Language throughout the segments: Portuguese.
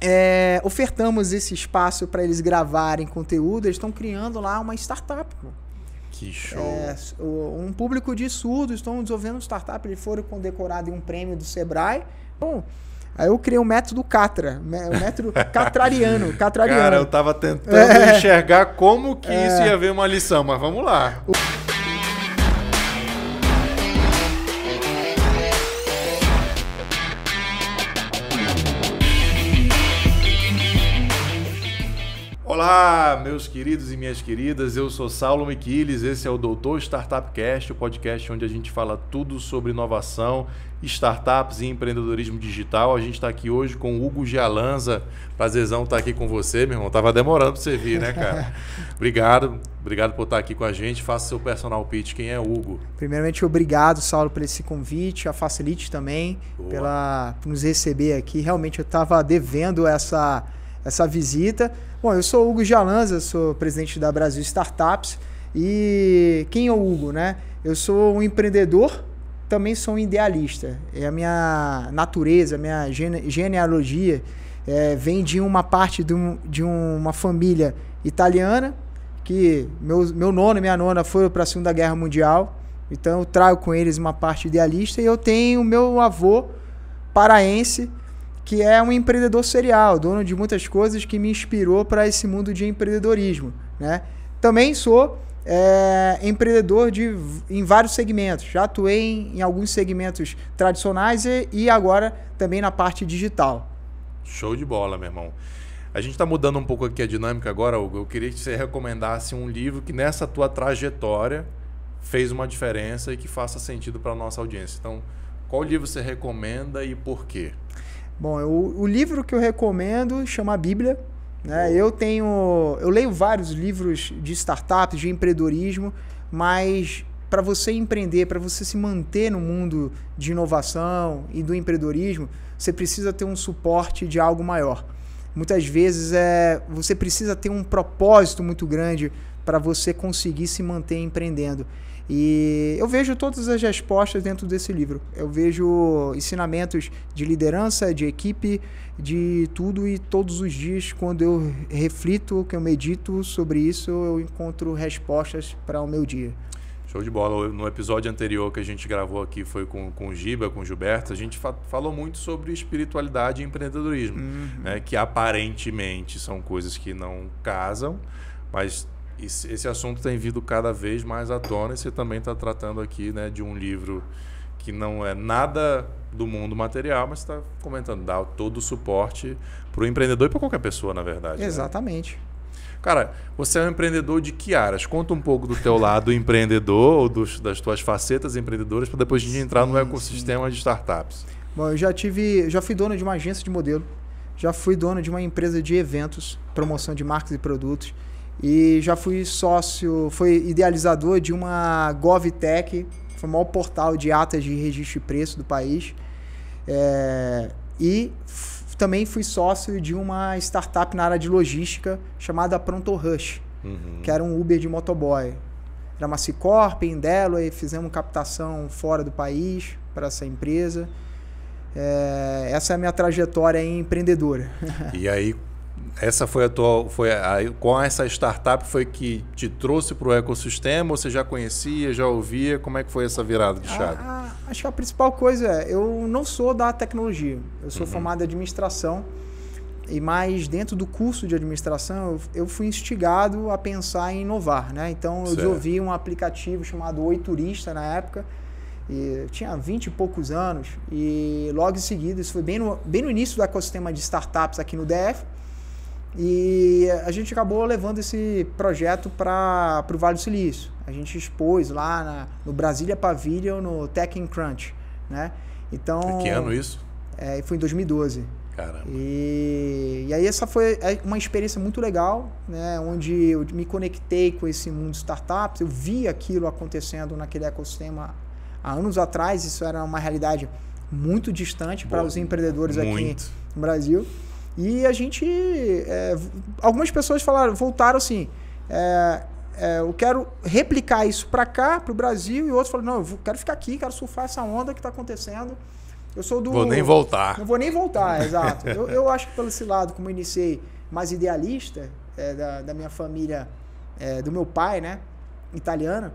é, ofertamos esse espaço para eles gravarem conteúdo, eles estão criando lá uma startup. Que show! É, um público de surdos estão desenvolvendo startup, eles foram condecorados em um prêmio do Sebrae. Bom, Aí eu criei o um método Catra, o um método catrariano, catrariano. Cara, eu tava tentando é. enxergar como que é. isso ia ver uma lição, mas vamos lá. O... meus queridos e minhas queridas. Eu sou Saulo Miquiles, esse é o Doutor Startup Cast, o podcast onde a gente fala tudo sobre inovação, startups e empreendedorismo digital. A gente está aqui hoje com o Hugo Gialanza. Prazerzão estar tá aqui com você, meu irmão. Tava demorando para você vir, né, cara? obrigado, obrigado por estar tá aqui com a gente. Faça seu personal pitch, quem é o Hugo? Primeiramente, obrigado, Saulo, por esse convite, a Facilite também, pela, por nos receber aqui. Realmente, eu estava devendo essa essa visita. Bom, eu sou Hugo Jalanza, sou presidente da Brasil Startups. E quem é o Hugo, né? Eu sou um empreendedor, também sou um idealista. É a minha natureza, a minha gene genealogia é, vem de uma parte de, um, de uma família italiana, que meu, meu nono e minha nona foram para a Segunda Guerra Mundial. Então eu trago com eles uma parte idealista e eu tenho o meu avô paraense que é um empreendedor serial, dono de muitas coisas que me inspirou para esse mundo de empreendedorismo, né? Também sou é, empreendedor de, em vários segmentos. Já atuei em, em alguns segmentos tradicionais e, e, agora também na parte digital. Show de bola, meu irmão. A gente está mudando um pouco aqui a dinâmica agora, Hugo. Eu queria que você recomendasse um livro que nessa tua trajetória fez uma diferença e que faça sentido para a nossa audiência. Então, qual livro você recomenda e por quê? Bom, eu, o livro que eu recomendo chama Bíblia. Né? Eu tenho, eu leio vários livros de startups, de empreendedorismo, mas para você empreender, para você se manter no mundo de inovação e do empreendedorismo, você precisa ter um suporte de algo maior. Muitas vezes é, você precisa ter um propósito muito grande para você conseguir se manter empreendendo. E eu vejo todas as respostas dentro desse livro. Eu vejo ensinamentos de liderança, de equipe, de tudo e todos os dias quando eu reflito, que eu medito sobre isso, eu encontro respostas para o meu dia. Show de bola. No episódio anterior que a gente gravou aqui foi com, com o Giba, com o Gilberto, a gente fa falou muito sobre espiritualidade e empreendedorismo, uhum. né? que aparentemente são coisas que não casam, mas esse, esse assunto tem vindo cada vez mais à tona e você também está tratando aqui né, de um livro que não é nada do mundo material, mas está comentando, dá todo o suporte para o empreendedor e para qualquer pessoa, na verdade. Né? Exatamente. Né? Cara, você é um empreendedor de que áreas? Conta um pouco do teu lado empreendedor, ou dos, das tuas facetas empreendedoras, para depois a gente entrar sim, no ecossistema sim. de startups. Bom, eu já tive, já fui dono de uma agência de modelo, já fui dono de uma empresa de eventos, promoção de marcas e produtos, e já fui sócio, foi idealizador de uma GovTech, foi o maior portal de atas de registro de preço do país. É, e também fui sócio de uma startup na área de logística chamada Pronto Rush, uhum. que era um Uber de motoboy. Era uma Cicorp, Indelo, e fizemos captação fora do país para essa empresa. É, essa é a minha trajetória empreendedora. E aí, essa foi a tua. Foi a, com essa startup foi que te trouxe para o ecossistema? Ou você já conhecia, já ouvia? Como é que foi essa virada de ah, chave? A, ah, a, acho que a principal coisa é: eu não sou da tecnologia, eu sou uhum. formado em administração. E mais dentro do curso de administração, eu, eu fui instigado a pensar em inovar. Né? Então, eu desenvolvi um aplicativo chamado Oi Turista na época. E tinha 20 e poucos anos. E logo em seguida, isso foi bem no, bem no início do ecossistema de startups aqui no DF. E a gente acabou levando esse projeto para o Vale do Silício. A gente expôs lá na, no Brasília Pavilion, no Tech Crunch, né? Então... que ano isso? É, foi em 2012. Caramba. E, e aí essa foi é, uma experiência muito legal, né? Onde eu me conectei com esse mundo de startups, eu vi aquilo acontecendo naquele ecossistema há anos atrás, isso era uma realidade muito distante para os empreendedores muito. aqui no Brasil. E a gente. É, algumas pessoas falaram, voltaram assim. É, é, eu quero replicar isso para cá, para o Brasil, e outros falaram, não, eu quero ficar aqui, quero surfar essa onda que está acontecendo. Eu sou do. Vou nem voltar. Não vou nem voltar, exato. eu, eu, acho que pelo esse lado, como eu iniciei mais idealista, é, da, da, minha família, é, do meu pai, né, italiana,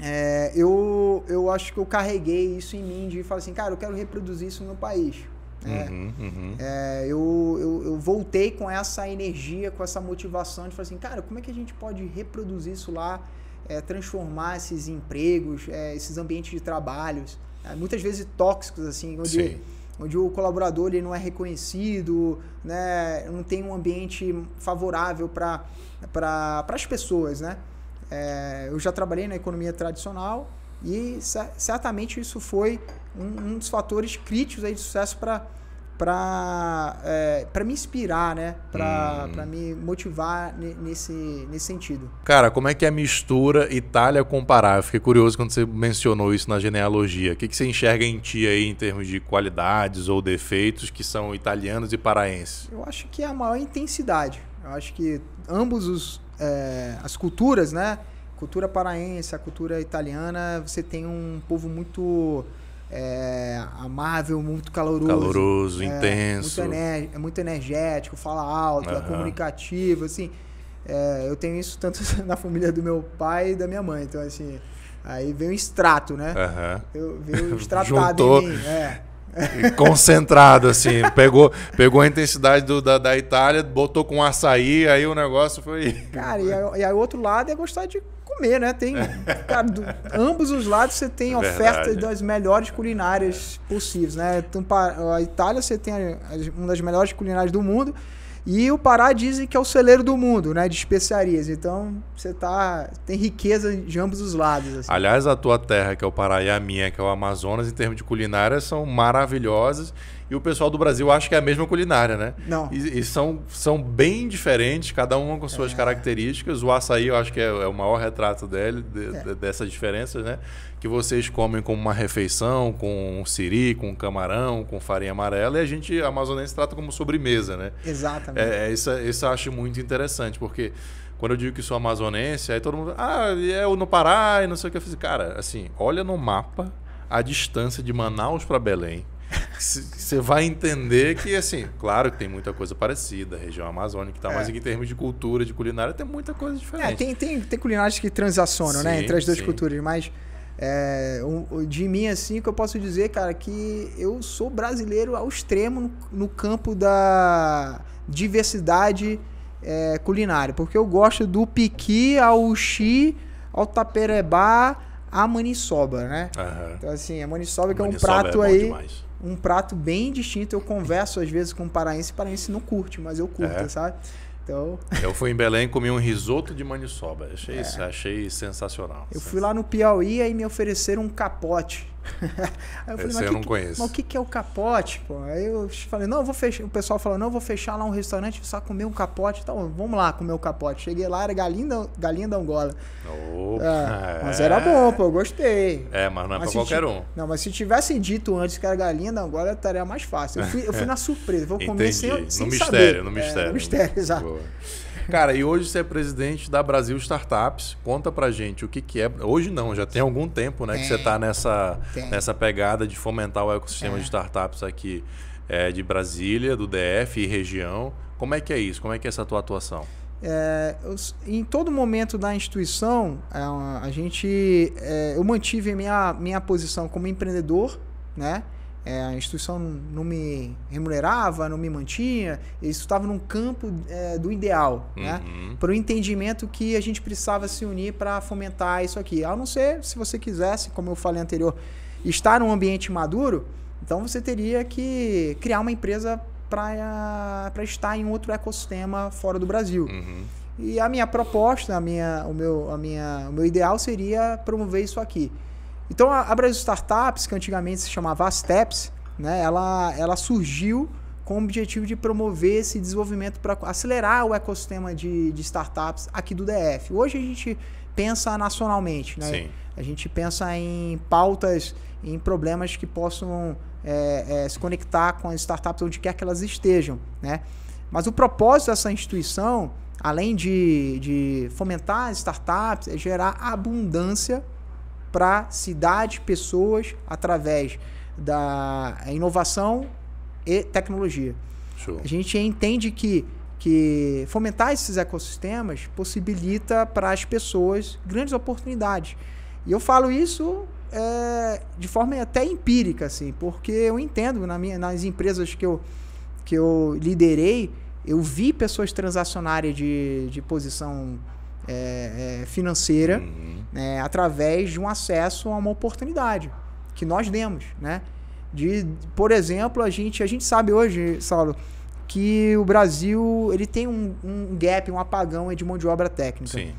é, eu, eu acho que eu carreguei isso em mim de falar assim, cara, eu quero reproduzir isso no meu país. É, uhum, É, eu, eu, eu, voltei com essa energia, com essa motivação de falar assim, cara, como é que a gente pode reproduzir isso lá, é, transformar esses empregos, é, esses ambientes de trabalho, é, muitas vezes tóxicos, assim, onde, onde o colaborador ele não é reconhecido, né, não tem um ambiente favorável para pra, as pessoas, né? É, eu já trabalhei na economia tradicional, e certamente isso foi um, um dos fatores críticos aí de sucesso para para é, me inspirar, né? Para hum. me motivar nesse, nesse sentido. Cara, como é que é a mistura Itália comparável Eu fiquei curioso quando você mencionou isso na genealogia. O que, que você enxerga em ti aí em termos de qualidades ou defeitos que são italianos e paraenses? Eu acho que é a maior intensidade. Eu acho que ambos os, é, as culturas, né? cultura paraense, a cultura italiana, você tem um povo muito é, amável, muito caloroso. Caloroso, é, intenso. Muito é muito energético, fala alto, uhum. é comunicativo, assim. É, eu tenho isso tanto na família do meu pai e da minha mãe, então assim... Aí veio um extrato, né? Uhum. veio o extratado em mim, é. Concentrado, assim. Pegou, pegou a intensidade do, da, da Itália, botou com açaí, aí o negócio foi... Cara, e e aí o outro lado é gostar de comer, né? Tem, é. cara, do, ambos os lados você tem ofertas das melhores culinárias possíveis, né? Então, a Itália você tem uma das melhores culinárias do mundo e o Pará dizem que é o celeiro do mundo, né? De especiarias. Então, você tá. Tem riqueza de ambos os lados. Assim. Aliás, a tua terra, que é o Pará, e a minha, que é o Amazonas, em termos de culinária, são maravilhosas e o pessoal do Brasil acha que é a mesma culinária, né? Não. E, e são, são bem diferentes, cada uma com suas é. características. O açaí, eu acho que é, é o maior retrato dele, de, é. de, dessas diferenças, né? Que vocês comem como uma refeição, com um siri, com um camarão, com farinha amarela, e a gente, amazonense, trata como sobremesa, né? Exatamente. É, é isso, isso eu acho muito interessante, porque quando eu digo que sou amazonense, aí todo mundo, ah, é no Pará e não sei o que. Eu fiz. cara, assim, olha no mapa a distância de Manaus para Belém. Você vai entender que, assim, claro que tem muita coisa parecida, região amazônica e tal, é. mas em termos de cultura, de culinária, tem muita coisa diferente. É, tem, tem, tem culinárias que transacionam, né, sim, né? Entre as duas sim. culturas, mas é, de mim, assim, que eu posso dizer, cara, que eu sou brasileiro ao extremo no, no campo da diversidade é, culinária, porque eu gosto do piqui ao xi, ao taperebá, a maniçoba, né? Uhum. Então, assim, a maniçoba que é maniçoba é um prato é aí. Demais um prato bem distinto. Eu converso às vezes com um paraense, paraense não curte, mas eu curto, é. sabe? Então... Eu fui em Belém e comi um risoto de maniçoba. Achei, é. achei sensacional. Eu fui lá no Piauí e me ofereceram um capote. aí eu falei, Esse eu não conheço. Mas o que, que é o capote, pô? Aí eu falei, não, eu vou fechar. O pessoal falou, não, eu vou fechar lá um restaurante só comer um capote. Então, vamos lá comer o um capote. Cheguei lá, era galinha, galinha da Angola. Opa, é, mas era bom, pô, eu gostei. É, mas não é mas pra qualquer um. Não, mas se tivessem dito antes que era galinha da Angola, estaria mais fácil. Eu fui, eu fui na surpresa, vou comer sem, sem no mistério, No mistério, é, no mistério. No mistério, exato. Boa. Cara, e hoje você é presidente da Brasil Startups. Conta pra gente o que, que é. Hoje não, já tem algum tempo né, tem, que você está nessa, nessa pegada de fomentar o ecossistema é. de startups aqui é, de Brasília, do DF e região. Como é que é isso? Como é que é essa tua atuação? É, eu, em todo momento da instituição, é a, a gente, é, eu mantive minha, minha posição como empreendedor, né? É, a instituição não me remunerava, não me mantinha. Isso estava num campo é, do ideal, né? uhum. né? Para o entendimento que a gente precisava se unir para fomentar isso aqui. A não ser se você quisesse, como eu falei anterior, estar num ambiente maduro, então você teria que criar uma empresa para estar em outro ecossistema fora do Brasil. Uhum. E a minha proposta, a minha, o, meu, a minha, o meu ideal seria promover isso aqui. Então a, Brasil Startups, que antigamente se chamava Asteps, né, ela, ela surgiu com o objetivo de promover esse desenvolvimento para acelerar o ecossistema de, de, startups aqui do DF. Hoje a gente pensa nacionalmente, né? Sim. A gente pensa em pautas, em problemas que possam é, é, se conectar com as startups onde quer que elas estejam, né? Mas o propósito dessa instituição, além de, de fomentar startups, é gerar abundância para cidades, pessoas, através da inovação e tecnologia. Show. A gente entende que, que fomentar esses ecossistemas possibilita para as pessoas grandes oportunidades. E eu falo isso é, de forma até empírica, assim, porque eu entendo na minha, nas empresas que eu, que eu liderei, eu vi pessoas transacionárias de, de posição é, é, financeira uhum. é, através de um acesso a uma oportunidade que nós demos, né? De, por exemplo, a gente, a gente sabe hoje, Saulo, que o Brasil ele tem um, um gap, um apagão de mão de obra técnica. Sim.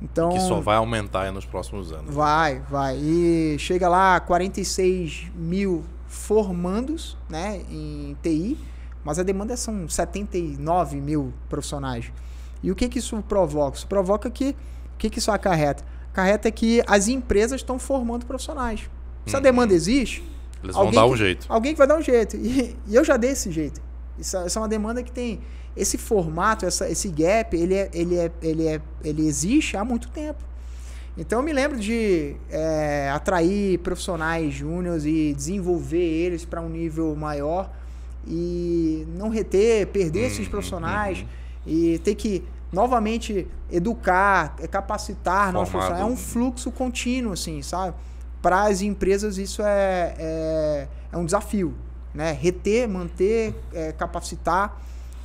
Então, que só vai aumentar nos próximos anos. Vai, vai. E chega lá 46 mil formandos né, em TI, mas a demanda são 79 mil profissionais. E o que, que isso provoca? Isso provoca que. O que, que isso acarreta? Acarreta que as empresas estão formando profissionais. Se a uhum. demanda existe. Eles vão dar um que, jeito. Alguém que vai dar um jeito. E, e eu já dei esse jeito. Isso, essa é uma demanda que tem. Esse formato, essa, esse gap, ele, é, ele, é, ele, é, ele existe há muito tempo. Então eu me lembro de é, atrair profissionais júniores e desenvolver eles para um nível maior e não reter, perder hum, esses uhum, profissionais. Hum, hum e ter que novamente educar, é, capacitar nossos funcionários. É um fluxo contínuo, assim, sabe? Para as empresas isso é, é, é, um desafio, né? Reter, manter, é, capacitar.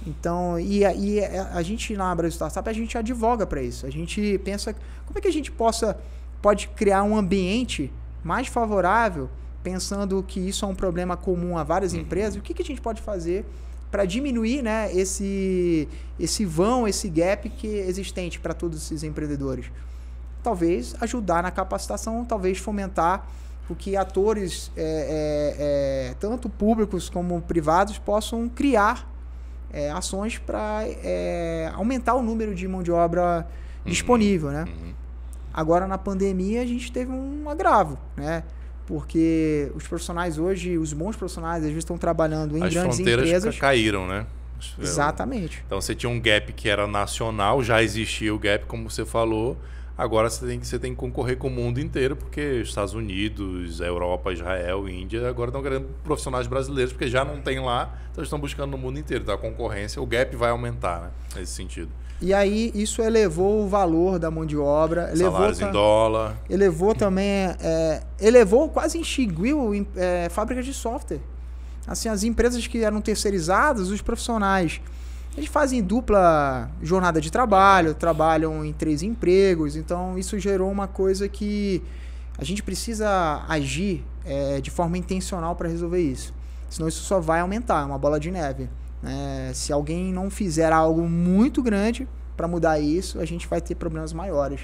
Então, e, e a gente na Brasil Startup, a gente advoga para isso. A gente pensa como é que a gente possa, pode criar um ambiente mais favorável, pensando que isso é um problema comum a várias uhum. empresas. O que, que a gente pode fazer para diminuir né, esse, esse vão, esse gap que existente para todos esses empreendedores. Talvez ajudar na capacitação, talvez fomentar o que atores, é, é, é, tanto públicos como privados, possam criar é, ações para é, aumentar o número de mão de obra uhum. disponível. Né. Uhum. Né? Agora, na pandemia, a gente teve um agravo. Né? Porque os profissionais hoje, os bons profissionais, às vezes estão trabalhando em As grandes fronteiras caíram, né? Exatamente. Então você tinha um gap que era nacional, já existia o gap, como você falou. Agora você tem, que, você tem que concorrer com o mundo inteiro, porque Estados Unidos, Europa, Israel, Índia, agora estão querendo profissionais brasileiros, porque já não tem lá, então estão buscando no mundo inteiro. Então a concorrência, o gap vai aumentar, né? Nesse sentido. E aí isso elevou o valor da mão de obra. Elevou Salários em dólar. Elevou também, é, elevou, quase extinguiu é, fábricas de software. Assim, as empresas que eram terceirizadas, os profissionais, eles fazem dupla jornada de trabalho, trabalham em três empregos. Então isso gerou uma coisa que a gente precisa agir é, de forma intencional para resolver isso. Senão isso só vai aumentar, é uma bola de neve. Né? Se alguém não fizer algo muito grande para mudar isso, a gente vai ter problemas maiores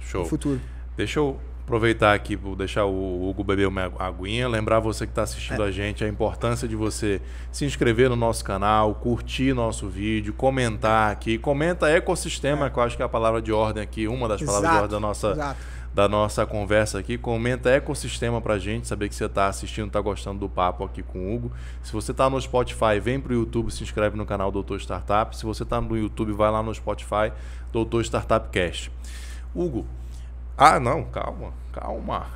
Show. no futuro. Deixa eu aproveitar aqui, vou deixar o Hugo beber uma aguinha, lembrar você que está assistindo é. a gente a importância de você se inscrever no nosso canal, curtir nosso vídeo, comentar aqui, comenta ecossistema, é. que eu acho que é a palavra de ordem aqui, uma das exato, palavras de ordem da nossa exato da nossa conversa aqui. Comenta ecossistema é pra gente, saber que você tá assistindo, tá gostando do papo aqui com o Hugo. Se você tá no Spotify, vem pro YouTube, se inscreve no canal Doutor Startup. Se você tá no YouTube, vai lá no Spotify, Doutor Startup Cast. Hugo, ah, não, calma, calma.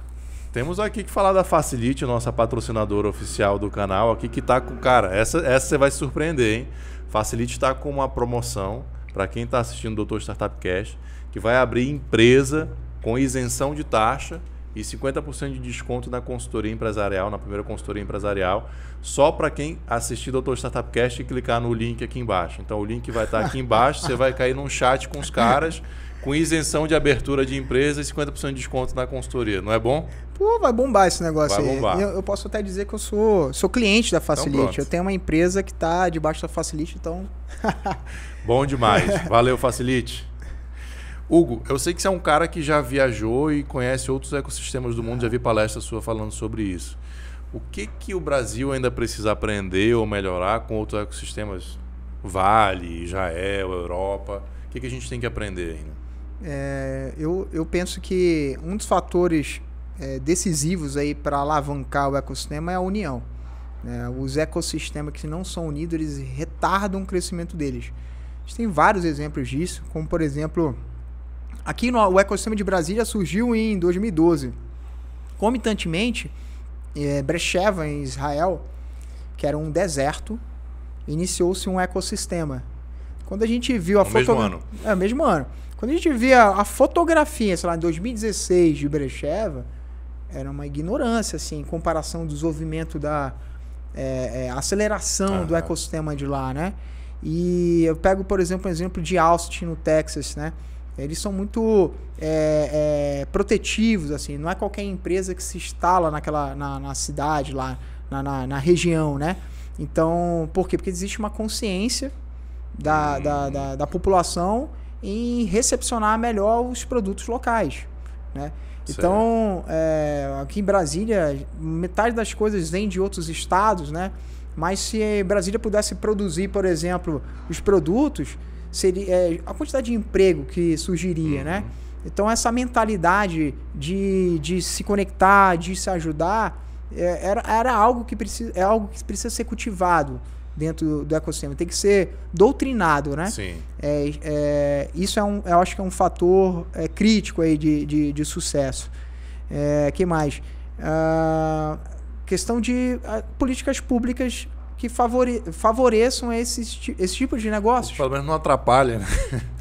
Temos aqui que falar da Facilite, nossa patrocinadora oficial do canal aqui, que tá com. Cara, essa, essa você vai se surpreender, hein? Facilite está com uma promoção para quem está assistindo o Doutor Startup Cash, que vai abrir empresa com isenção de taxa e 50% de desconto na consultoria empresarial, na primeira consultoria empresarial, só para quem assistir Doutor Startup Cast e clicar no link aqui embaixo. Então o link vai estar aqui embaixo, você vai cair num chat com os caras, com isenção de abertura de empresa e 50% de desconto na consultoria, não é bom? Pô, vai bombar esse negócio vai aí. Bombar. Eu, eu, posso até dizer que eu sou, sou cliente da então, Facilite. Então eu tenho uma empresa que está debaixo da Facilite, então. bom demais. Valeu, Facilite. Hugo, eu sei que você é um cara que já viajou e conhece outros ecossistemas do mundo, já vi palestra sua falando sobre isso. O que, que o Brasil ainda precisa aprender ou melhorar com outros ecossistemas? Vale, Israel, Europa. O que, que a gente tem que aprender ainda? É, eu, eu penso que um dos fatores é, decisivos aí para alavancar o ecossistema é a união. É, os ecossistemas que não são unidos, eles retardam o crescimento deles. A gente tem vários exemplos disso, como por exemplo Aqui no o ecossistema de Brasília surgiu em 2012. Comitantemente, é, Brecheva, em Israel, que era um deserto, iniciou-se um ecossistema. Quando a gente viu a foto, Mesmo ano. É, mesmo ano. Quando a gente via a fotografia, sei lá, em 2016 de Brecheva, era uma ignorância, assim, em comparação do desenvolvimento da é, é, aceleração do ecossistema de lá, né? E eu pego, por exemplo, o um exemplo de Austin, no Texas, né? Eles são muito é, é, protetivos, assim. Não é qualquer empresa que se instala naquela, na, na cidade, lá na, na, na, região, né? Então, por quê? Porque existe uma consciência da, hum. da, da, da, população em recepcionar melhor os produtos locais, né? Então, é, aqui em Brasília, metade das coisas vem de outros estados, né? Mas se Brasília pudesse produzir, por exemplo, os produtos seria é, a quantidade de emprego que surgiria, né? uhum. né? Então essa mentalidade de, de se conectar, de se ajudar, é, era, era algo que precisa, é algo que precisa ser cultivado dentro do, ecossistema. Tem que ser doutrinado, né? Sim. É, é, isso é um, eu acho que é um fator é, crítico aí de, de, de sucesso. É, que mais? Ah, questão de ah, políticas públicas que favore, favoreçam esse, esse tipo de negócio. Pelo menos não atrapalha, né?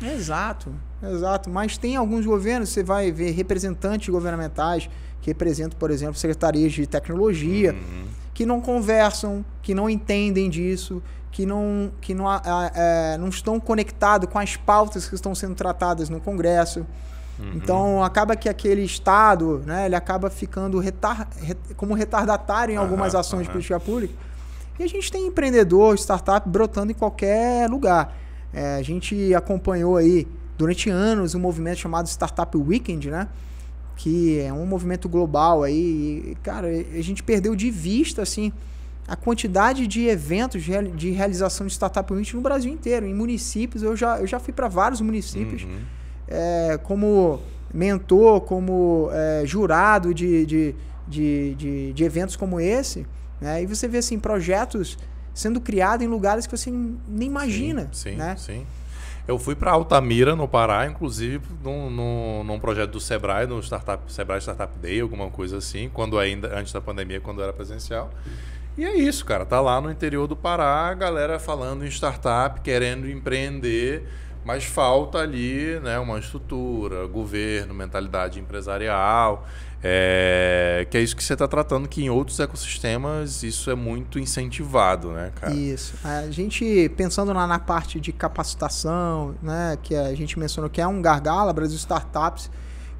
Exato, exato. Mas tem alguns governos, você vai ver representantes governamentais que representam, por exemplo, secretarias de tecnologia, uhum. que não conversam, que não entendem disso, que não, que não, é, não estão conectados com as pautas que estão sendo tratadas no Congresso. Uhum. Então acaba que aquele Estado, né, ele acaba ficando retar, como retardatário em algumas uhum, ações de política pública e a gente tem empreendedor, startup brotando em qualquer lugar. É, a gente acompanhou aí durante anos um movimento chamado Startup Weekend, né? Que é um movimento global aí. E, cara, a gente perdeu de vista, assim, a quantidade de eventos de realização de Startup Weekend no Brasil inteiro, em municípios. Eu já, eu já fui para vários municípios uhum. é, como mentor, como é, jurado de, de, de, de, de eventos como esse. Né? E você vê assim projetos sendo criados em lugares que você nem imagina. Sim, sim. Né? sim. Eu fui para Altamira, no Pará, inclusive num, num, num, projeto do Sebrae, no startup, Sebrae Startup Day, alguma coisa assim, quando ainda antes da pandemia, quando era presencial. E é isso, cara. Tá lá no interior do Pará, a galera falando em startup, querendo empreender. Mas falta ali né, uma estrutura, governo, mentalidade empresarial, é, que é isso que você está tratando, que em outros ecossistemas isso é muito incentivado, né, cara? Isso. A gente, pensando lá na parte de capacitação, né, que a gente mencionou que é um gargalo, a Brasil Startups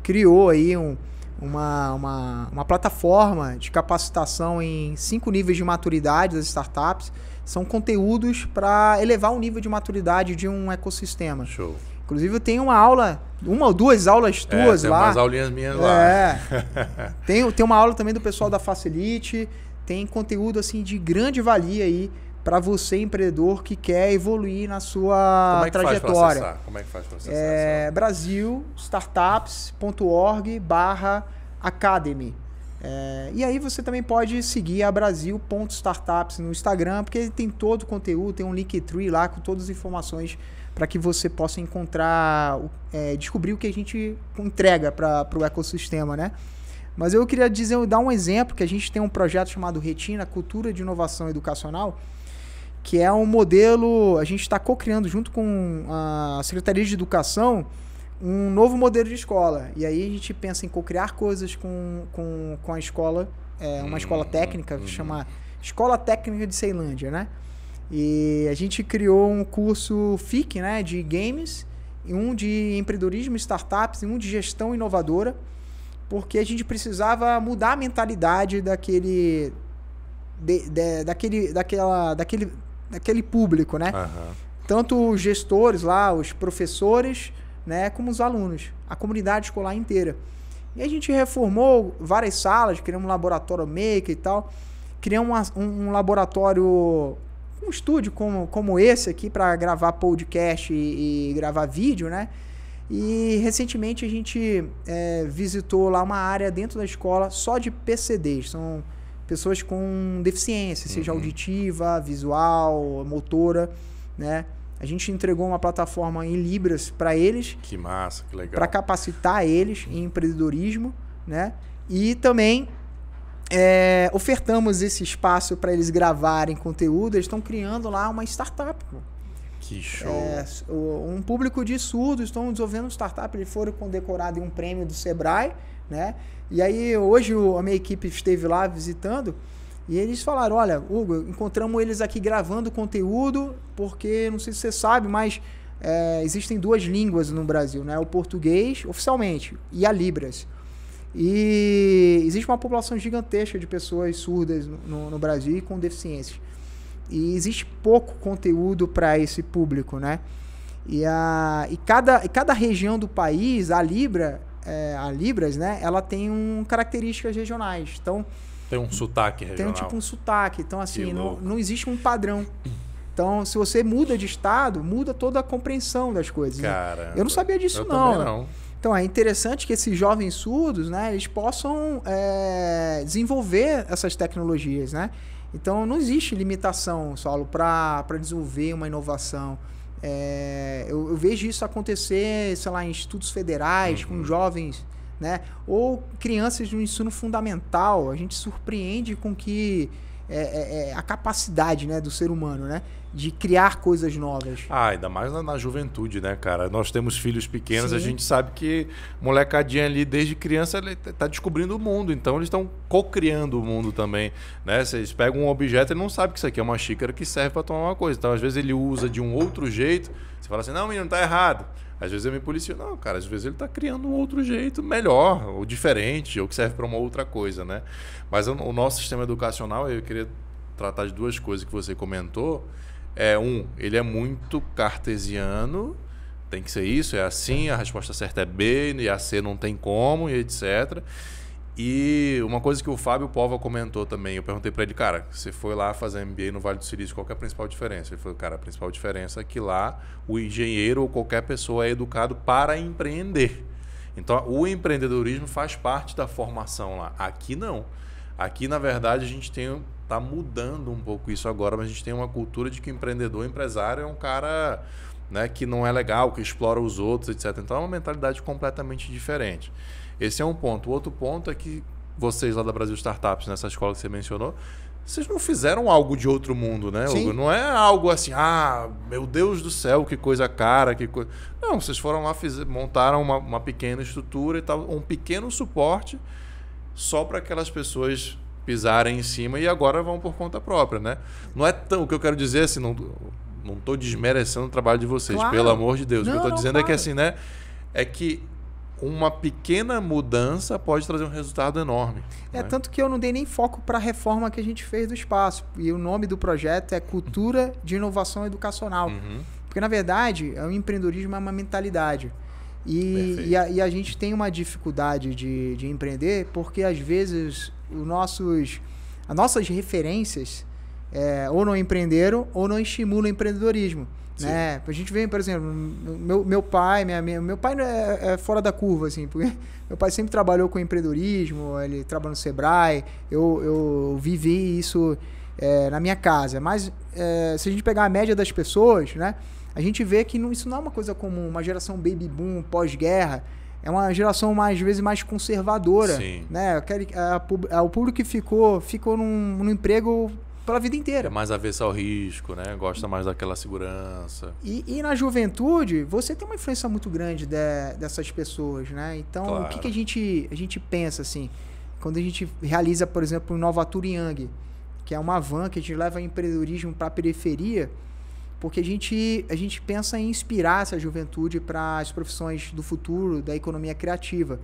criou aí um, uma, uma, uma plataforma de capacitação em cinco níveis de maturidade das startups são conteúdos para elevar o nível de maturidade de um ecossistema. Show. Inclusive, eu tenho uma aula, uma ou duas aulas é, tuas é, tem lá. Umas aulinhas minhas é. lá. É. tem, tem uma aula também do pessoal da Facilite. Tem conteúdo assim de grande valia aí para você, empreendedor, que quer evoluir na sua Como é que trajetória. Faz Como é que faz para acessar? É, Brasilstartups.org barra academy. É, e aí você também pode seguir a Brasil.startups no Instagram, porque ele tem todo o conteúdo, tem um link tree lá com todas as informações para que você possa encontrar, é, descobrir o que a gente entrega para o ecossistema, né? Mas eu queria dizer, dar um exemplo, que a gente tem um projeto chamado Retina, Cultura de Inovação Educacional, que é um modelo, a gente está co-criando junto com a Secretaria de Educação, um novo modelo de escola. E aí a gente pensa em co-criar coisas com, com, com a escola, é, uma hum, escola uhum, técnica, hum. chama Escola Técnica de Ceilândia, né? E a gente criou um curso FIC, né, de games, e um de empreendedorismo, startups, e um de gestão inovadora, porque a gente precisava mudar a mentalidade daquele de, de, daquele, daquela, daquele, daquele público, né? Uhum. Tanto os gestores lá, os professores, né, como os alunos, a comunidade escolar inteira. E a gente reformou várias salas, criamos um laboratório maker e tal, criamos um, um laboratório, um estúdio como, como esse aqui para gravar podcast e, e, gravar vídeo, né? E recentemente a gente é, visitou lá uma área dentro da escola só de PCDs, são pessoas com deficiência, uhum. seja auditiva, visual, motora, né? A gente entregou uma plataforma em Libras para eles. Que massa, que legal. Para capacitar eles em empreendedorismo, né? E também é, ofertamos esse espaço para eles gravarem conteúdo. Eles estão criando lá uma startup. Que é, show! É, um público de surdos estão desenvolvendo startup. Eles foram condecorados em um prêmio do Sebrae, né? E aí hoje a minha equipe esteve lá visitando. E eles falaram: Olha, Hugo, encontramos eles aqui gravando conteúdo, porque não sei se você sabe, mas é, existem duas línguas no Brasil, né? O português, oficialmente, e a Libras. E existe uma população gigantesca de pessoas surdas no, no, no Brasil e com deficiências. E existe pouco conteúdo para esse público, né? E, a, e, cada, e cada região do país, a Libra, é, a Libras, né? Ela tem um, características regionais. Então, tem um sotaque regional. Tem tipo um sotaque. Então, assim, não, não existe um padrão. Então, se você muda de estado, muda toda a compreensão das coisas. Né? Cara. Né? Eu não sabia disso, não. não. Então, é interessante que esses jovens surdos, né, eles possam é, desenvolver essas tecnologias, né? Então, não existe limitação, Saulo, para desenvolver uma inovação. É, eu, eu, vejo isso acontecer, sei lá, em institutos federais, uhum. com jovens né? Ou crianças no ensino fundamental, a gente surpreende com que é, é, é, a capacidade né, do ser humano, né? De criar coisas novas. Ah, ainda mais na, na juventude, né, cara? Nós temos filhos pequenos, Sim. a gente sabe que molecadinha ali, desde criança, ele tá descobrindo o mundo. Então, eles estão co-criando o mundo também, né? Vocês pegam um objeto, ele não sabe que isso aqui é uma xícara que serve para tomar uma coisa. Então, às vezes, ele usa de um outro jeito. Você fala assim, não, menino, tá errado. Às vezes eu é me policio, não, cara, às vezes ele está criando um outro jeito melhor, ou diferente, ou que serve para uma outra coisa, né? Mas o nosso sistema educacional, eu queria tratar de duas coisas que você comentou. É um, ele é muito cartesiano, tem que ser isso, é assim, a resposta certa é B, e a C não tem como, e etc. E uma coisa que o Fábio Pova comentou também, eu perguntei para ele, cara, você foi lá fazer MBA no Vale do Silício, qual é a principal diferença? Ele falou, cara, a principal diferença é que lá o engenheiro ou qualquer pessoa é educado para empreender. Então, o empreendedorismo faz parte da formação lá. Aqui não. Aqui, na verdade, a gente tem tá mudando um pouco isso agora, mas a gente tem uma cultura de que o empreendedor, empresário é um cara né, que não é legal, que explora os outros, etc. Então, é uma mentalidade completamente diferente. Esse é um ponto. O outro ponto é que vocês lá da Brasil Startups, nessa escola que você mencionou, vocês não fizeram algo de outro mundo, né, Sim. Não é algo assim, ah, meu Deus do céu, que coisa cara, que coisa. Não, vocês foram lá, fiz... montaram uma, uma pequena estrutura e tal, um pequeno suporte só para aquelas pessoas pisarem em cima e agora vão por conta própria, né? Não é tão. O que eu quero dizer é assim, não, não tô desmerecendo o trabalho de vocês, claro. pelo amor de Deus. Não, o que eu tô dizendo não, é que assim, né? É que uma pequena mudança pode trazer um resultado enorme. É né? tanto que eu não dei nem foco para a reforma que a gente fez do espaço. E o nome do projeto é Cultura de Inovação Educacional. Uhum. Porque, na verdade, o é empreendedorismo é uma mentalidade. E, e a, e, a, gente tem uma dificuldade de, de empreender porque, às vezes, os nossos, as nossas referências é, ou não empreenderam ou não estimulam o empreendedorismo né? A gente vê, por exemplo, meu, meu pai, minha, minha meu pai é, é, fora da curva, assim, porque meu pai sempre trabalhou com empreendedorismo, ele trabalha no Sebrae, eu, eu vivi isso é, na minha casa. Mas é, se a gente pegar a média das pessoas, né? A gente vê que não, isso não é uma coisa comum, uma geração baby boom, pós-guerra, é uma geração mais, às vezes mais conservadora, Sim. né? Aquele, a, a, o público que ficou ficou num, num emprego pela vida inteira. É mais avesso ao risco, né? Gosta mais daquela segurança. E, e na juventude, você tem uma influência muito grande de, dessas pessoas, né? Então, claro. o que, que, a, gente, a gente pensa, assim? Quando a gente realiza, por exemplo, o nova Yang, que é uma van que a gente leva empreendedorismo para a periferia, porque a gente, a gente pensa em inspirar essa juventude para as profissões do futuro, da economia criativa.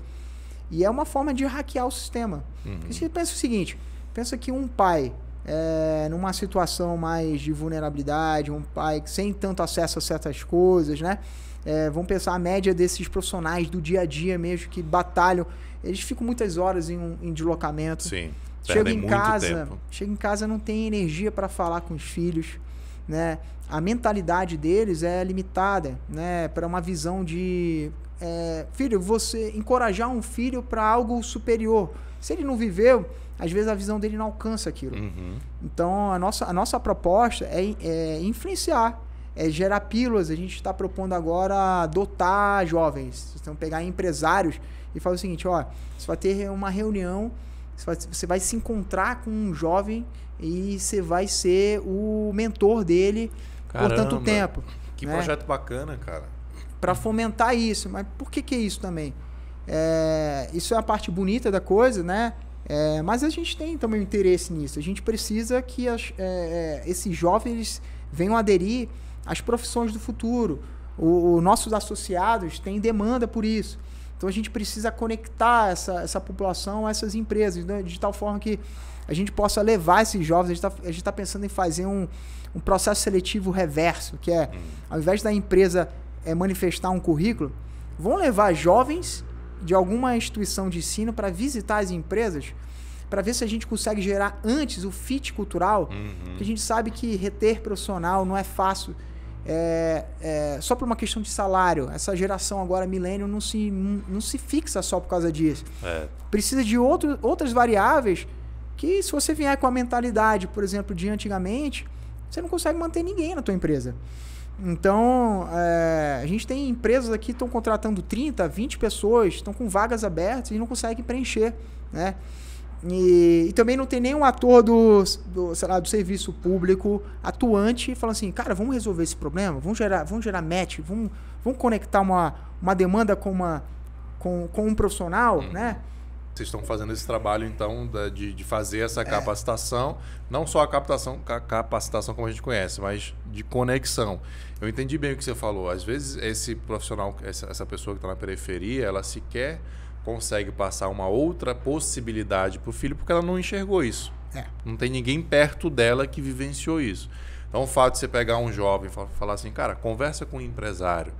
E é uma forma de hackear o sistema. Uhum. você pensa o seguinte, pensa que um pai é, numa situação mais de vulnerabilidade, um pai sem tanto acesso a certas coisas, né? É, vamos pensar a média desses profissionais do dia a dia mesmo que batalham. Eles ficam muitas horas em, um, em deslocamento. Sim. Chega em casa, chega em casa não tem energia para falar com os filhos, né? A mentalidade deles é limitada, né? Para uma visão de é, filho, você encorajar um filho para algo superior. Se ele não viveu, às vezes a visão dele não alcança aquilo. Uhum. Então, a nossa, a nossa proposta é, é influenciar, é gerar pílulas. A gente está propondo agora dotar jovens. Então, pegar empresários e falar o seguinte: ó, você vai ter uma reunião, você vai, você vai se encontrar com um jovem e você vai ser o mentor dele Caramba, por tanto tempo. Que né? projeto bacana, cara. Para fomentar isso. Mas por que, que é isso também? É, isso é a parte bonita da coisa, né? É, mas a gente tem também um interesse nisso. A gente precisa que as, é, é esses jovens venham aderir às profissões do futuro. Os nossos associados têm demanda por isso. Então a gente precisa conectar essa, essa população a essas empresas, né? de tal forma que a gente possa levar esses jovens. A gente está tá pensando em fazer um, um processo seletivo reverso, que é, hum. ao invés da empresa é, manifestar um currículo, vão levar jovens de alguma instituição de ensino para visitar as empresas para ver se a gente consegue gerar antes o fit cultural, uhum. a gente sabe que reter profissional não é fácil. É, é, só por uma questão de salário. Essa geração agora, milênio, não se, não se fixa só por causa disso. É. Precisa de outro, outras variáveis que, se você vier com a mentalidade, por exemplo, de antigamente, você não consegue manter ninguém na tua empresa. Então, é, a gente tem empresas aqui que estão contratando 30, 20 pessoas, estão com vagas abertas e não conseguem preencher, né? E, e, também não tem nenhum ator do, do, lá, do serviço público atuante falando assim, cara, vamos resolver esse problema, vamos gerar, vamos gerar match, vamos, vamos conectar uma, uma demanda com, uma, com, com um profissional, uhum. né? vocês estão fazendo esse trabalho, então, de, de fazer essa é. capacitação, é. não só a capacitação, capacitação como a gente conhece, mas de conexão. Eu entendi bem o que você falou. Às vezes, esse profissional, essa, essa pessoa que está na periferia, ela sequer consegue passar uma outra possibilidade para o filho porque ela não enxergou isso. É. Não tem ninguém perto dela que vivenciou isso. Então, o fato de você pegar um jovem e falar assim, cara, conversa com um empresário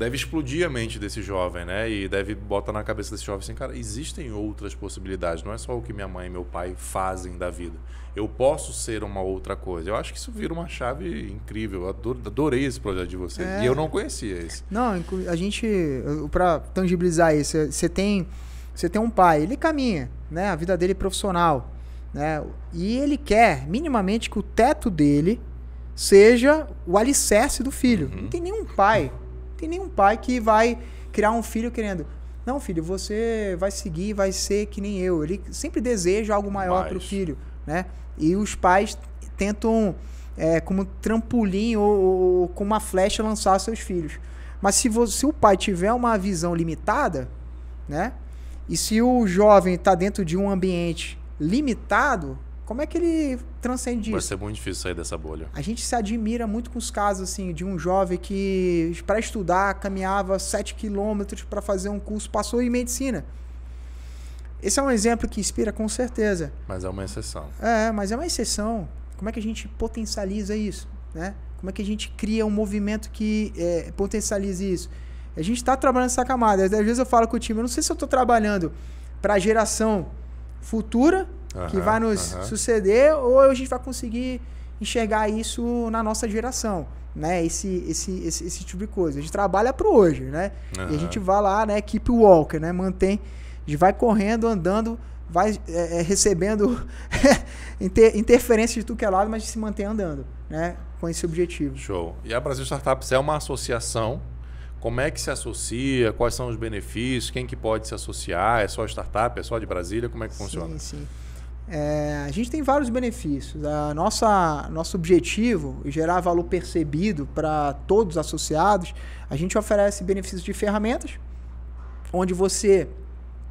deve explodir a mente desse jovem, né? E deve botar na cabeça desse jovem assim, cara, existem outras possibilidades, não é só o que minha mãe e meu pai fazem da vida. Eu posso ser uma outra coisa. Eu acho que isso vira uma chave incrível. Eu adorei esse projeto de você É... E eu não conhecia esse. Não, a gente, para tangibilizar isso, é, você tem, você tem um pai, ele caminha, né? A vida dele é profissional, né? E ele quer minimamente que o teto dele seja o alicerce do filho. Uhum. Não tem nenhum pai tem nenhum pai que vai criar um filho querendo. Não, filho, você vai seguir, vai ser que nem eu. Ele sempre deseja algo maior para o filho, né? E os pais tentam, é, como trampolim ou, ou, com uma flecha, lançar seus filhos. Mas se, você, se o pai tiver uma visão limitada, né? E se o jovem está dentro de um ambiente limitado, como é que ele transcende Vai isso? Vai ser muito difícil sair dessa bolha. A gente se admira muito com os casos assim de um jovem que para estudar caminhava 7 quilômetros para fazer um curso, passou em medicina. Esse é um exemplo que inspira com certeza. Mas é uma exceção. É, mas é uma exceção. Como é que a gente potencializa isso, né? Como é que a gente cria um movimento que é, potencialize isso? A gente está trabalhando essa camada. Às vezes eu falo com o time, eu não sei se eu estou trabalhando para a geração futura que vai nos uhum. suceder, ou a gente vai conseguir enxergar isso na nossa geração, né? Esse, esse, esse, esse tipo de coisa. A gente trabalha para hoje, né? Uhum. E a gente vai lá, né? Keep Walker, né? Mantém, a gente vai correndo, andando, vai é, é recebendo inter, interferência de tudo que é lado, mas a gente se mantém andando, né? Com esse objetivo. Show. E a Brasil Startups é uma associação. Como é que se associa? Quais são os benefícios? Quem que pode se associar? É só startup? É só de Brasília? Como é que sim, funciona? Sim, sim. É, a gente tem vários benefícios. A nossa, nosso objetivo, gerar valor percebido para todos os associados, a gente oferece benefícios de ferramentas, onde você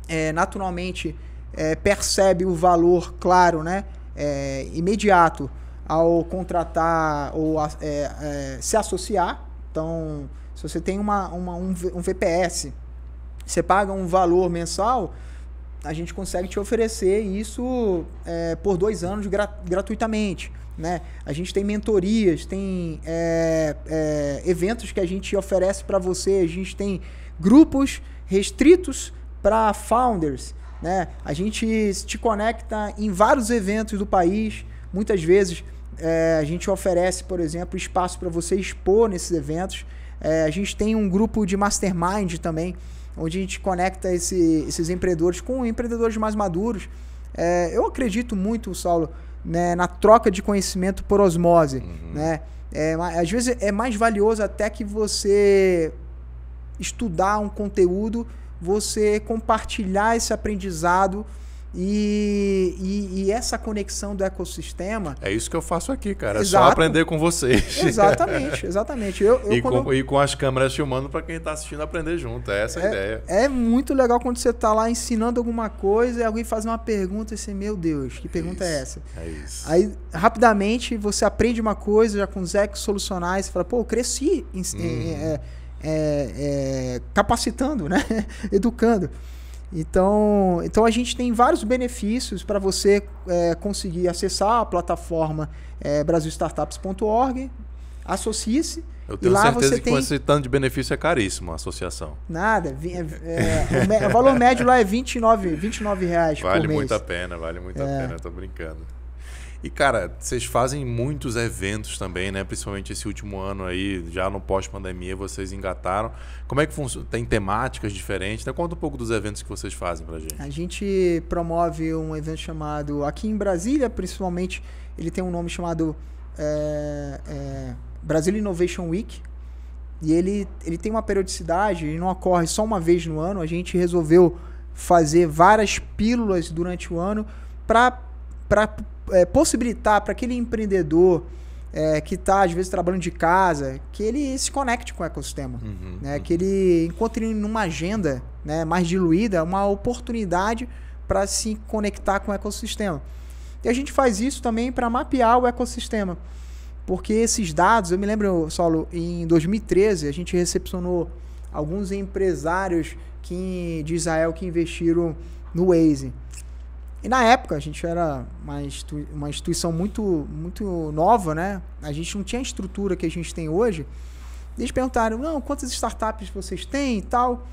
é, naturalmente é, percebe o valor claro, né, é, imediato ao contratar ou é, é, se associar. Então, se você tem uma, uma um, um VPS, você paga um valor mensal, a gente consegue te oferecer isso é, por dois anos gratuitamente. Né? A gente tem mentorias, tem é, é, eventos que a gente oferece para você, a gente tem grupos restritos para founders. Né? A gente te conecta em vários eventos do país. Muitas vezes é, a gente oferece, por exemplo, espaço para você expor nesses eventos. É, a gente tem um grupo de mastermind também onde a gente conecta esse, esses empreendedores com empreendedores mais maduros. É, eu acredito muito, Saulo, né, na troca de conhecimento por osmose. Uhum. Né? É, às vezes é mais valioso até que você estudar um conteúdo, você compartilhar esse aprendizado e, e, e, essa conexão do ecossistema. É isso que eu faço aqui, cara. Exato. É só aprender com vocês. Exatamente, exatamente. Eu, eu e, com, eu... e, com, as câmeras filmando para quem está assistindo aprender junto. É essa é, a ideia. É muito legal quando você está lá ensinando alguma coisa e alguém faz uma pergunta e você, meu Deus, que é pergunta é, isso, é essa? É isso. Aí, rapidamente, você aprende uma coisa já com os ex solucionais fala, pô, eu cresci em, uhum. é, é, é, capacitando, né? educando. Então, então a gente tem vários benefícios para você é, conseguir acessar a plataforma é, brasilstartups.org, associe-se. Eu tenho certeza que tem... com esse tanto de benefício é caríssimo a associação. Nada. É, é o, valor médio lá é 29, 29 reais vale por mês. Vale muito a pena, vale muito a é. pena, estou brincando. E, cara, vocês fazem muitos eventos também, né? Principalmente esse último ano aí, já no pós-pandemia, vocês engataram. Como é que funciona? Tem temáticas diferentes, né? Conta um pouco dos eventos que vocês fazem pra gente. A gente promove um evento chamado, aqui em Brasília, principalmente, ele tem um nome chamado é, é, Brasil Innovation Week. E ele, ele tem uma periodicidade, ele não ocorre só uma vez no ano. A gente resolveu fazer várias pílulas durante o ano para é, possibilitar para aquele empreendedor é, que está, às vezes, trabalhando de casa, que ele se conecte com o ecossistema. Uhum, né? Uhum. Que ele encontre numa agenda né, mais diluída uma oportunidade para se conectar com o ecossistema. E a gente faz isso também para mapear o ecossistema. Porque esses dados, eu me lembro, Solo, em 2013, a gente recepcionou alguns empresários que, de Israel que investiram no Waze. E na época, a gente era uma, institui uma instituição muito, muito nova, né? A gente não tinha a estrutura que a gente tem hoje. Eles perguntaram, não, quantas startups vocês têm e tal.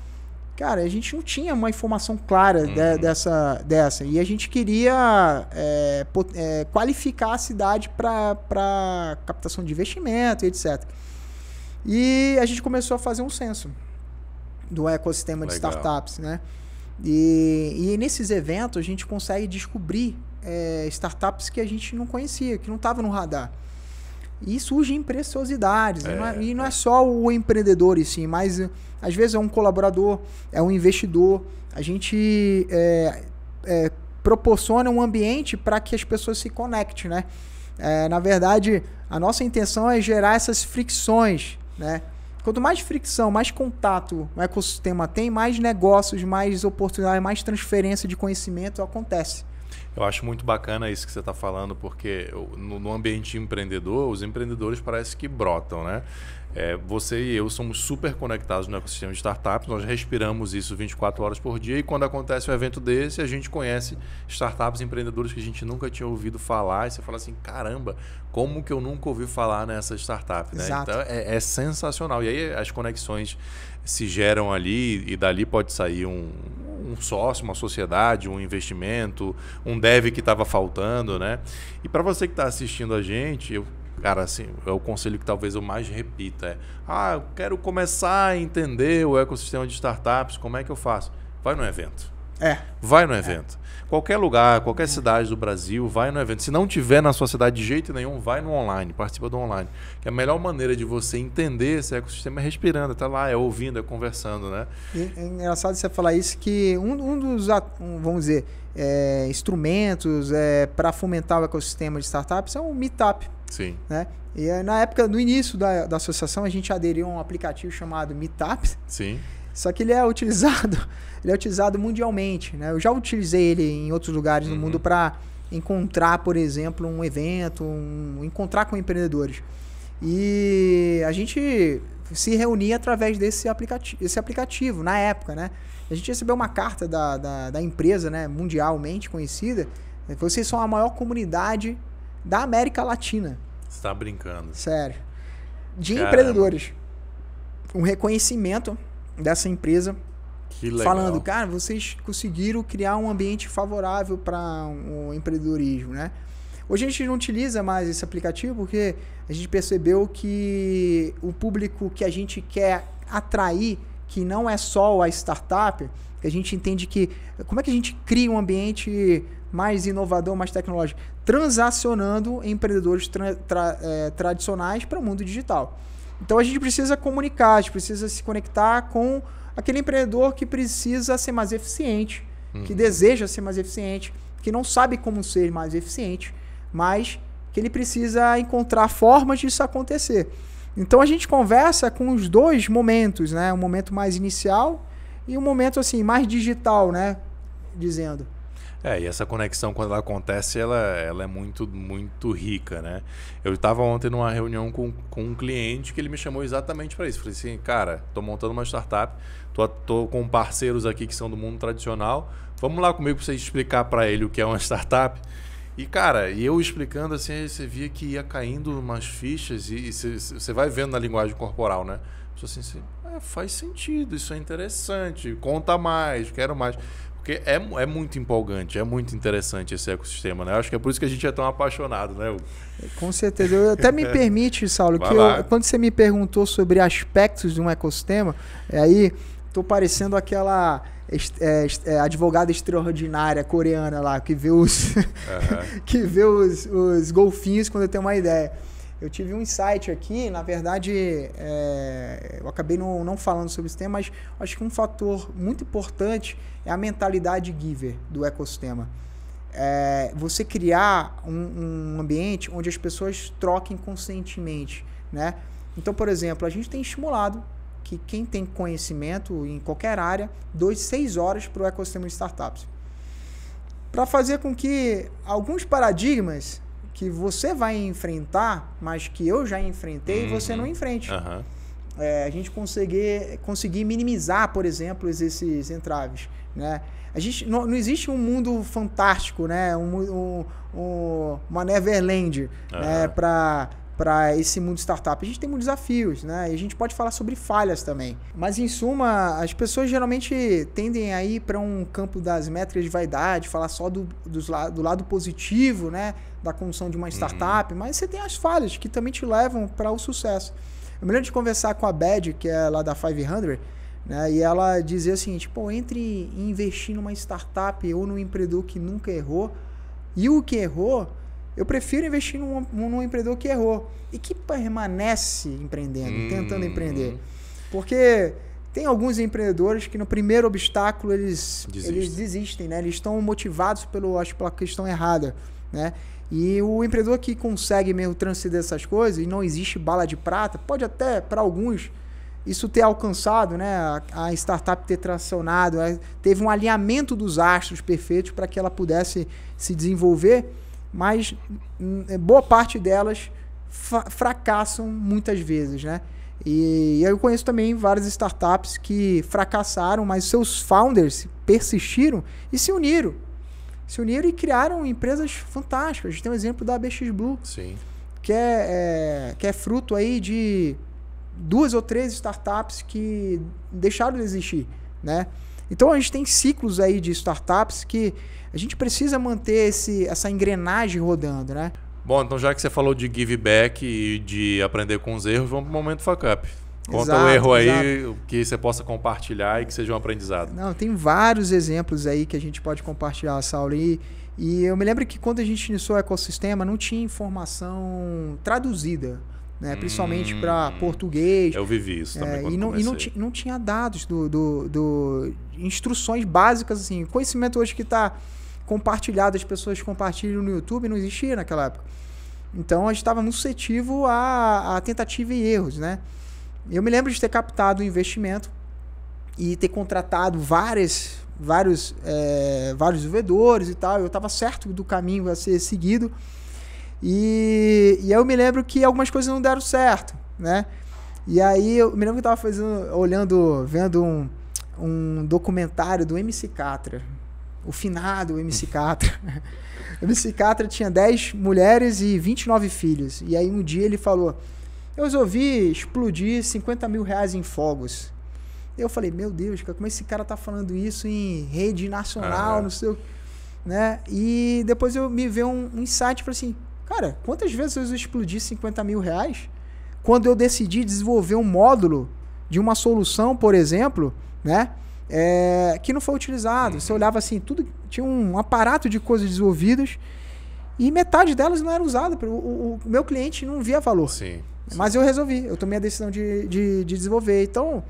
Cara, a gente não tinha uma informação clara uhum. de, dessa, dessa. E a gente queria é, é, qualificar a cidade para captação de investimento e etc. E a gente começou a fazer um censo do ecossistema Legal. de startups, né? E, e nesses eventos a gente consegue descobrir é, startups que a gente não conhecia, que não estava no radar. E surgem preciosidades. É, é, e, não é, e não é só o empreendedor, sim, mas às vezes é um colaborador, é um investidor. A gente é, é, proporciona um ambiente para que as pessoas se conectem, né? É, na verdade, a nossa intenção é gerar essas fricções, né? Quanto mais fricção, mais contato o ecossistema tem, mais negócios, mais oportunidades, mais transferência de conhecimento acontece. Eu acho muito bacana isso que você está falando, porque no, ambiente empreendedor, os empreendedores parece que brotam, né? É, você e eu somos super conectados no ecossistema de startups, nós respiramos isso 24 horas por dia e quando acontece um evento desse, a gente conhece startups, empreendedores que a gente nunca tinha ouvido falar e você fala assim, caramba, como que eu nunca ouvi falar nessa startup, né? Exato. Então é, é sensacional. E aí as conexões se geram ali e dali pode sair um, um sócio, uma sociedade, um investimento, um dev que estava faltando, né? E para você que está assistindo a gente, eu, cara, assim, é o conselho que talvez eu mais repita é: ah, eu quero começar a entender o ecossistema de startups, como é que eu faço? Vai no evento. É. Vai no é. evento. É. Qualquer lugar, qualquer é. cidade do Brasil, vai no evento. Se não tiver na sua cidade de jeito nenhum, vai no online, participa do online. Que a melhor maneira de você entender esse ecossistema é respirando, tá lá, é ouvindo, é conversando, né? é engraçado você falar isso, que um, um dos, vamos dizer, é, instrumentos é, para fomentar o ecossistema de startups é o Meetup. Sim. Né? E eh, na época, no início da, da associação, a gente aderiu a um aplicativo chamado Meetup. Sim. Só que ele é utilizado, ele é utilizado mundialmente, né? Eu já utilizei ele em outros lugares uhum. mundo para encontrar, por exemplo, um evento, um, encontrar com empreendedores. E a gente se reunia através desse aplicativo, esse aplicativo na época, né? A gente recebeu uma carta da, da, da empresa, né, mundialmente conhecida. Né? Vocês são a maior comunidade da América Latina. Você está brincando. Sério. De Caramba. empreendedores. Um reconhecimento dessa empresa falando, cara, vocês conseguiram criar um ambiente favorável para o um empreendedorismo, né? Hoje a gente não utiliza mais esse aplicativo porque a gente percebeu que o público que a gente quer atrair, que não é só a startup, que a gente entende que como é que a gente cria um ambiente mais inovador, mais tecnológico, transacionando empreendedores tra tra eh, tradicionais para o mundo digital. Então a gente precisa comunicar, a gente precisa se conectar com aquele empreendedor que precisa ser mais eficiente, uhum. que deseja ser mais eficiente, que não sabe como ser mais eficiente, mas que ele precisa encontrar formas disso acontecer. Então a gente conversa com os dois momentos, né? Um momento mais inicial e um momento assim mais digital, né? Dizendo. É, e essa conexão, quando ela acontece, ela, ela é muito, muito rica, né? Eu estava ontem numa reunião com, com um cliente que ele me chamou exatamente para isso. Falei assim, cara, estou montando uma startup, tô, tô com parceiros aqui que são do mundo tradicional, vamos lá comigo para você explicar para ele o que é uma startup. E, cara, e eu explicando assim, você via que ia caindo umas fichas e você vai vendo na linguagem corporal, né? Assim, assim, faz sentido, isso é interessante, conta mais, quero mais. Porque é, é muito empolgante, é muito interessante esse ecossistema, né? Eu acho que é por isso que a gente é tão apaixonado, né? Com certeza. Eu até me permite, Saulo, que eu, quando você me perguntou sobre aspectos de um ecossistema, é, aí estou parecendo aquela é, é, advogada extraordinária coreana lá que vê os uhum. que vê os, os golfinhos quando tem uma ideia eu tive um insight aqui, na verdade, é, eu acabei não, não falando sobre esse tema, mas acho que um fator muito importante é a mentalidade giver do ecossistema. É, você criar um, um ambiente onde as pessoas troquem conscientemente, né? Então, por exemplo, a gente tem estimulado que quem tem conhecimento em qualquer área, dois seis horas para o ecossistema de startups. Para fazer com que alguns paradigmas que você vai enfrentar, mas que eu já enfrentei uhum. e você não enfrente. Uhum. É, a gente conseguir, conseguir minimizar, por exemplo, esses entraves. Né? A gente, não, não existe um mundo fantástico, né? um, um, um uma Neverland uhum. né? para para esse mundo startup. A gente tem muitos desafios, né? E a gente pode falar sobre falhas também. Mas em suma, as pessoas geralmente tendem a ir para um campo das métricas de vaidade, falar só do, do lado positivo, né? Da condução de uma uhum. startup, uhum. mas você tem as falhas que também te levam para o sucesso. Eu me lembro de conversar com a Bad, que é lá da 500, né? E ela dizia o seguinte: pô, entre investir numa startup ou num empreendedor que nunca errou, e o que errou eu prefiro investir num, num empreendedor que errou e que permanece empreendendo, hum. tentando empreender. Porque tem alguns empreendedores que no primeiro obstáculo eles desistem, eles desistem né? Eles estão motivados pelo, acho, pela questão errada, né? E o empreendedor que consegue mesmo transcender essas coisas, e não existe bala de prata, pode até, para alguns, isso ter alcançado, né? A, a startup ter tracionado, é, teve um alinhamento dos astros perfeitos para que ela pudesse se desenvolver mas hum, é, boa parte delas fracassam muitas vezes, né? E, e eu conheço também várias startups que fracassaram, mas seus founders persistiram e se uniram. Se uniram e criaram empresas fantásticas. A gente tem um exemplo da BX Blue, Sim. Que, é, é, que é fruto aí de duas ou três startups que deixaram de existir, né? Então a gente tem ciclos aí de startups que a gente precisa manter esse, essa engrenagem rodando, né? Bom, então já que você falou de give back e de aprender com os erros, vamos para o momento fuck up. Conta exato, o erro exato. aí que você possa compartilhar e que seja um aprendizado. Não, tem vários exemplos aí que a gente pode compartilhar, Saulo. E, e eu me lembro que quando a gente iniciou o ecossistema, não tinha informação traduzida né? principalmente hum, para português. Eu vivi isso é, também. É, e não, e não, não, tinha dados do, do, do, instruções básicas, assim, conhecimento hoje que está compartilhado, as pessoas compartilham no YouTube, não existia naquela época. Então a gente estava muito suscetível a, a tentativa e erros, né? Eu me lembro de ter captado o um investimento e ter contratado várias, vários, é, vários vendedores e tal. Eu estava certo do caminho a ser seguido. E, e eu me lembro que algumas coisas não deram certo, né? E aí eu me lembro que eu tava fazendo, olhando, vendo um, um documentário do MC Catra. O finado MC Catra. o MC Catra tinha 10 mulheres e 29 filhos. E aí um dia ele falou: Eu resolvi explodir 50 mil reais em fogos. Eu falei, meu Deus, como esse cara tá falando isso em rede nacional, ah. não sei o né? E depois eu me veio um, um insight, para assim, Cara, quantas vezes eu explodi 50 mil reais quando eu decidi desenvolver um módulo de uma solução, por exemplo, né? É, que não foi utilizado. Você olhava assim, tudo tinha um aparato de coisas desenvolvidas e metade delas não era usada. O, o, o meu cliente não via valor. Sim, sim. Mas eu resolvi, eu tomei a decisão de, de, de desenvolver. Então,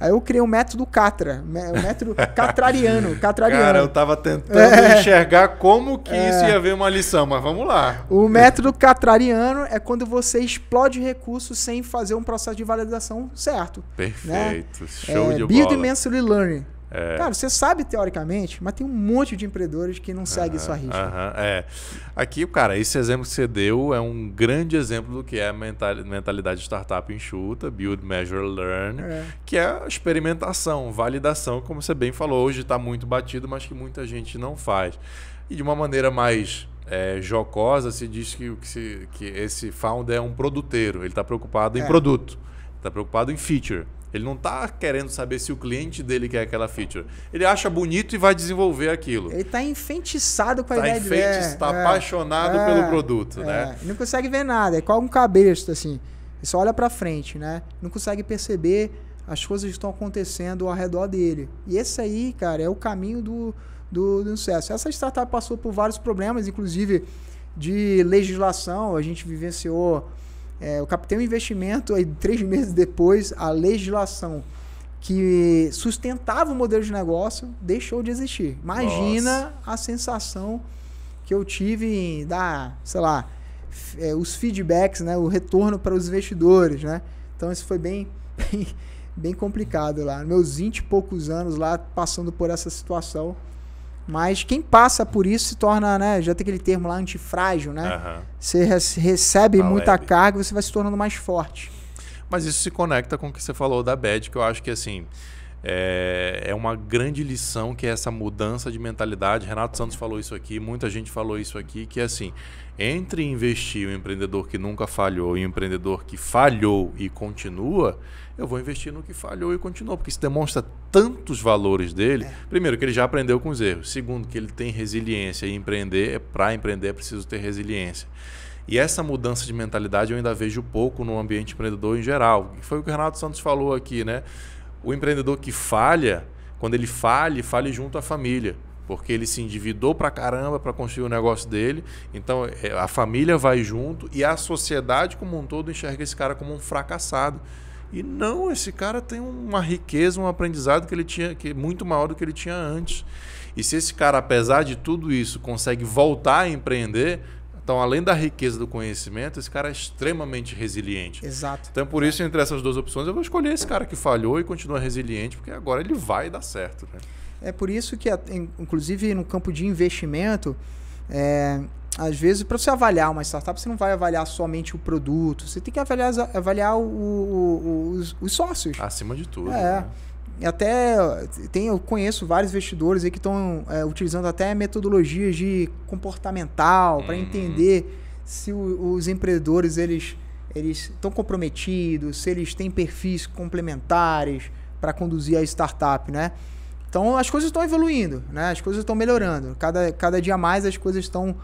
Aí eu criei um método Catra, um método catrariano, catrariano. Cara, eu tava tentando é. enxergar como que é. isso ia ver uma lição, mas vamos lá. O método catrariano é quando você explode recursos sem fazer um processo de validação certo. Né? Perfeito, né? show é, de bola. Build learning. É. Cara, você sabe teoricamente, mas tem um monte de empreendedores que não segue sua risca. Aham, é. Aqui, cara, esse exemplo que você deu é um grande exemplo do que é a mentalidade startup enxuta, build, measure, learn, é. que é experimentação, validação, como você bem falou, hoje está muito batido, mas que muita gente não faz. E de uma maneira mais é, jocosa, se diz que, que, se, que esse founder é um produteiro, ele está preocupado em é. produto, está preocupado em feature. Ele não está querendo saber se o cliente dele quer aquela feature. Ele acha bonito e vai desenvolver aquilo. Ele está enfeitiçado com a tá ideia enfeite, dele. Está é, apaixonado é, pelo produto, é. né? Ele não consegue ver nada. É igual um cabeça, assim. Ele só olha para frente, né? Não consegue perceber as coisas que estão acontecendo ao redor dele. E esse aí, cara, é o caminho do, do, do sucesso. Essa startup passou por vários problemas, inclusive de legislação. A gente vivenciou é, o capital investimento, aí, três meses depois, a legislação que sustentava o modelo de negócio deixou de existir. Imagina Nossa. a sensação que eu tive da, sei lá, é, os feedbacks, né, o retorno para os investidores, né? Então isso foi bem, bem, bem complicado lá. Meus 20 e poucos anos lá passando por essa situação mas quem passa por isso se torna, né? Já tem aquele termo lá, antifrágil, né? Uhum. Você recebe tá muita lab. carga, você vai se tornando mais forte. Mas isso se conecta com o que você falou da bed que eu acho que assim é, é uma grande lição que é essa mudança de mentalidade. Renato Santos falou isso aqui, muita gente falou isso aqui, que é assim, entre investir o um empreendedor que nunca falhou e o um empreendedor que falhou e continua, eu vou investir no que falhou e continuou, porque isso demonstra tantos valores dele. É. Primeiro, que ele já aprendeu com os erros. Segundo, que ele tem resiliência e empreender, é, para empreender é preciso ter resiliência. E essa mudança de mentalidade eu ainda vejo pouco no ambiente empreendedor em geral. Foi o que o Renato Santos falou aqui, né? O empreendedor que falha, quando ele falha, falha junto à família porque ele se endividou pra caramba para construir o negócio dele. Então é, a família vai junto e a sociedade como um todo enxerga esse cara como um fracassado. E não, esse cara tem uma riqueza, um aprendizado que ele tinha que é muito maior do que ele tinha antes. E se esse cara, apesar de tudo isso, consegue voltar a empreender, então, além da riqueza do conhecimento, esse cara é extremamente resiliente. Exato. Então, por isso, entre essas duas opções, eu vou escolher esse cara que falhou e continua resiliente, porque agora ele vai dar certo. Né? É por isso que, inclusive, no campo de investimento, é, às vezes, para você avaliar uma startup, você não vai avaliar somente o produto, você tem que avaliar, avaliar o, o, os, os, sócios. Acima de tudo. É. Né? até tem, eu conheço vários investidores aí que estão é, utilizando até metodologias de comportamental para uhum. entender se o, os empreendedores eles eles estão comprometidos, se eles têm perfis complementares para conduzir a startup, né? Então as coisas estão evoluindo, né? As coisas estão melhorando. Cada, cada dia mais as coisas estão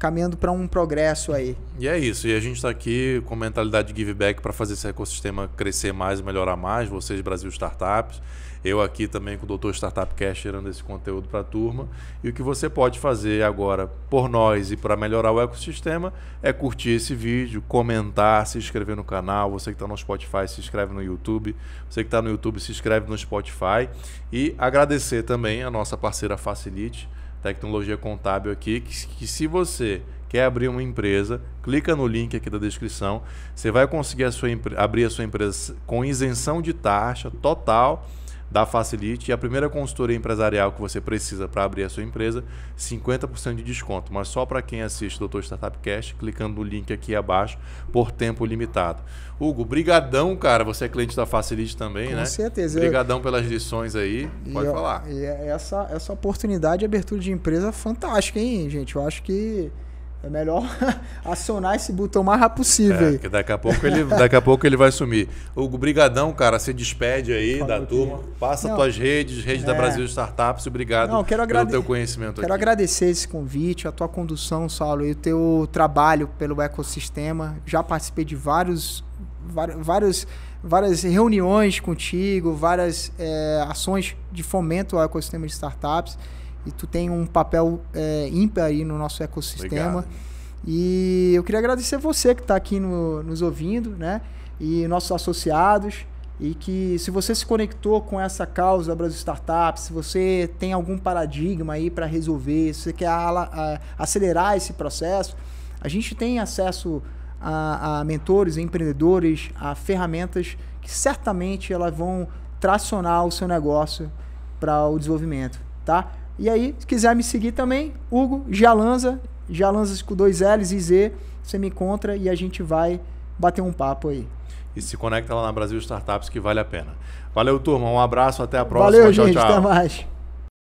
caminhando para um progresso aí. E é isso. E a gente está aqui com mentalidade de give back para fazer esse ecossistema crescer mais e melhorar mais. Vocês, Brasil Startups. Eu aqui também com o Doutor Startup Cash gerando esse conteúdo para a turma. E o que você pode fazer agora por nós e para melhorar o ecossistema é curtir esse vídeo, comentar, se inscrever no canal. Você que está no Spotify, se inscreve no YouTube. Você que está no YouTube, se inscreve no Spotify. E agradecer também a nossa parceira Facilite tecnologia contábil aqui, que, que se você quer abrir uma empresa, clica no link aqui da descrição, você vai conseguir a sua, abrir a sua empresa com isenção de taxa total da Facilite e a primeira consultoria empresarial que você precisa para abrir a sua empresa, 50% de desconto, mas só para quem assiste o Dr. Startup Cash clicando no link aqui abaixo por tempo limitado. Hugo, brigadão, cara, você é cliente da Facilite também, Com né? Com certeza. Brigadão pelas lições aí, pode e, falar. E é essa, essa oportunidade de abertura de empresa fantástica, hein, gente? Eu acho que é melhor acionar esse botão o mais rápido possível. É, daqui a pouco ele, daqui a pouco ele vai sumir. O brigadão, cara, se despede aí da turma, passa Não, tuas redes, rede é... da Brasil Startups, obrigado Não, quero agrade... pelo teu conhecimento quero aqui. Quero agradecer esse convite, a tua condução, Saulo, e o teu trabalho pelo ecossistema. Já participei de vários vários várias reuniões contigo, várias é, ações de fomento ao ecossistema de startups. E tu tem um papel é, ímpar aí no nosso ecossistema. Obrigado. E eu queria agradecer você que está aqui no, nos ouvindo, né? E nossos associados. E que se você se conectou com essa causa da Brasil Startup, se você tem algum paradigma aí para resolver, se você quer acelerar esse processo, a gente tem acesso a, a mentores, a empreendedores, a ferramentas que certamente elas vão tracionar o seu negócio para o desenvolvimento, tá? E aí, se quiser me seguir também, Hugo Gialanza, Gialanza com dois L's e Z, você me encontra e a gente vai bater um papo aí. E se conecta lá na Brasil Startups que vale a pena. Valeu, turma. Um abraço, até a próxima. Valeu, tchau, gente. Tchau. Até mais.